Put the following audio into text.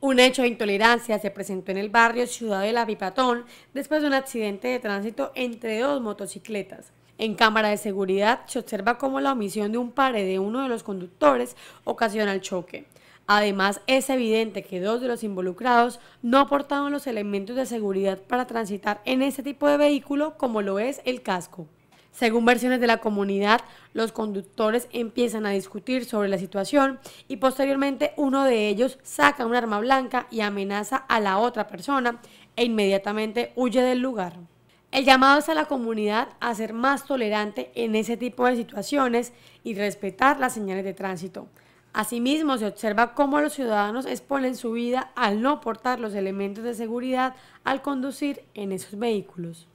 Un hecho de intolerancia se presentó en el barrio Ciudad de la Pipatón después de un accidente de tránsito entre dos motocicletas. En cámara de seguridad se observa cómo la omisión de un pare de uno de los conductores ocasiona el choque. Además, es evidente que dos de los involucrados no aportaron los elementos de seguridad para transitar en este tipo de vehículo como lo es el casco. Según versiones de la comunidad, los conductores empiezan a discutir sobre la situación y posteriormente uno de ellos saca un arma blanca y amenaza a la otra persona e inmediatamente huye del lugar. El llamado es a la comunidad a ser más tolerante en ese tipo de situaciones y respetar las señales de tránsito. Asimismo, se observa cómo los ciudadanos exponen su vida al no portar los elementos de seguridad al conducir en esos vehículos.